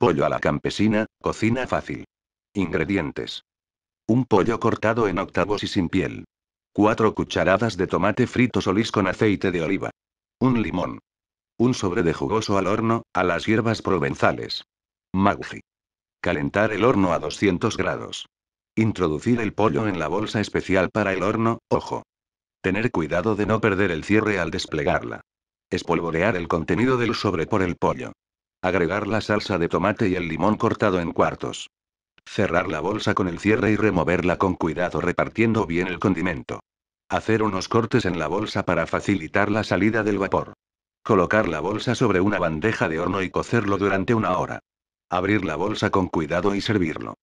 Pollo a la campesina, cocina fácil. Ingredientes. Un pollo cortado en octavos y sin piel. 4 cucharadas de tomate frito solís con aceite de oliva. Un limón. Un sobre de jugoso al horno, a las hierbas provenzales. Maggi. Calentar el horno a 200 grados. Introducir el pollo en la bolsa especial para el horno, ojo. Tener cuidado de no perder el cierre al desplegarla. Espolvorear el contenido del sobre por el pollo. Agregar la salsa de tomate y el limón cortado en cuartos. Cerrar la bolsa con el cierre y removerla con cuidado repartiendo bien el condimento. Hacer unos cortes en la bolsa para facilitar la salida del vapor. Colocar la bolsa sobre una bandeja de horno y cocerlo durante una hora. Abrir la bolsa con cuidado y servirlo.